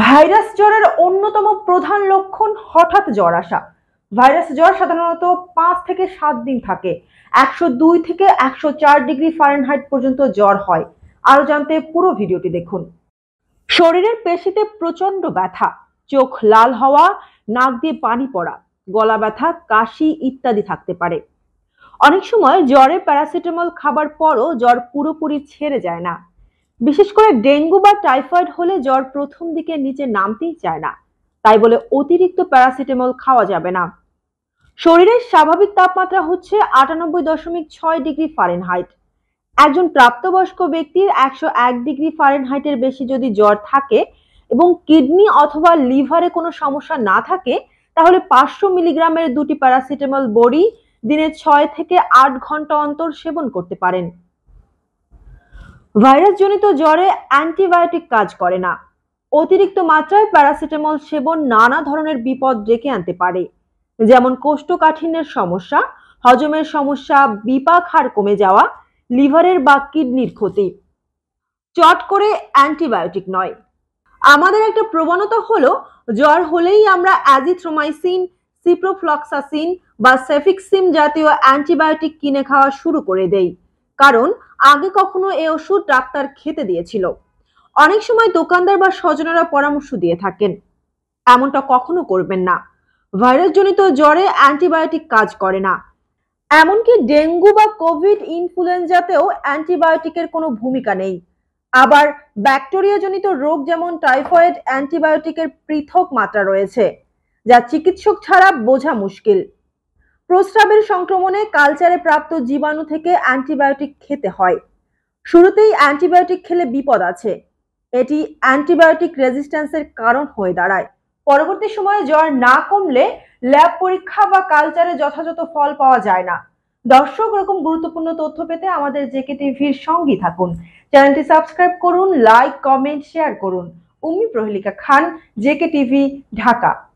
virus জ্বরের অন্যতম প্রধান লক্ষণ হঠাৎ জ্বর আসা ভাইরাস জ্বর সাধারণত পাঁচ থেকে সাত দিন থাকে একশো দুই থেকে একশো চার ডিগ্রি ফারেনহাইট পর্যন্ত জ্বর হয় আরও জানতে পুরো ভিডিওটি দেখুন শরীরের পেশিতে প্রচণ্ড ব্যথা চোখ লাল হওয়া নাক দিয়ে পানি পড়া গলা ব্যথা কাশি ইত্যাদি থাকতে পারে অনেক সময় জ্বরে প্যারাসিটামল খাবার পরও জ্বর পুরোপুরি ছেড়ে যায় না বিশেষ করে ডেঙ্গু বা টাইফয়েড হলে জ্বর প্রথম দিকে নিচে নামতেই চায় না তাই বলে অতিরিক্ত প্যারাসিটামল খাওয়া যাবে না শরীরের স্বাভাবিক তাপমাত্রা হচ্ছে আটানব্বই দশমিক ছয় ডিগ্রি ফারেনহাইট একজন প্রাপ্তবয়স্ক ব্যক্তির একশো এক ডিগ্রি ফারেনহাইটের বেশি যদি জ্বর থাকে এবং কিডনি অথবা লিভারে কোনো সমস্যা না থাকে তাহলে পাঁচশো মিলিগ্রামের দুটি প্যারাসিটামল বড়ি দিনে ছয় থেকে আট ঘন্টা অন্তর সেবন করতে পারেন ভাইরাসজনিত জ্বরে অ্যান্টিবায়োটিক কাজ করে না অতিরিক্ত মাত্রায় প্যারাসিটামল সেবন নানা ধরনের বিপদ ডেকে আনতে পারে যেমন কোষ্ঠকাঠিন্যের সমস্যা হজমের সমস্যা বিপাক হার কমে যাওয়া লিভারের বা কিডনির ক্ষতি চট করে অ্যান্টিবায়োটিক নয় আমাদের একটা প্রবণতা হলো জ্বর হলেই আমরা অ্যাজিথ্রোমাইসিন সিপ্রোফ্লক্সাসিন বা সেফিক্সিম জাতীয় অ্যান্টিবায়োটিক কিনে খাওয়া শুরু করে দেই কারণ আগে কখনো এ ওষুধ ডাক্তার খেতে দিয়েছিল অনেক সময় দোকানদার বা স্বজনেরা পরামর্শ দিয়ে থাকেন এমনটা কখনো করবেন না ভাইরাসজনিত জ্বরে অ্যান্টিবায়োটিক কাজ করে না এমনকি ডেঙ্গু বা কোভিড ইনফ্লুয়েঞ্জাতেও অ্যান্টিবায়োটিকের কোনো ভূমিকা নেই আবার ব্যাকটেরিয়াজনিত রোগ যেমন টাইফয়েড অ্যান্টিবায়োটিকের পৃথক মাত্রা রয়েছে যা চিকিৎসক ছাড়া বোঝা মুশকিল প্রস্রাবের সংক্রমণে কালচারে প্রাপ্ত জীবাণু থেকে অ্যান্টিবায়োটিক খেতে হয় শুরুতেই অ্যান্টিবায়োটিক খেলে বিপদ আছে এটি অ্যান্টিবায়োটিক রেজিস্ট্যান্সের কারণ হয়ে দাঁড়ায় পরবর্তী সময়ে জ্বর না কমলে ল্যাব পরীক্ষা বা কালচারে যথাযথ ফল পাওয়া যায় না দর্শক এরকম গুরুত্বপূর্ণ তথ্য পেতে আমাদের জেকে টিভির সঙ্গী থাকুন চ্যানেলটি সাবস্ক্রাইব করুন লাইক কমেন্ট শেয়ার করুন উমি প্রহেলিকা খান জেকে টিভি ঢাকা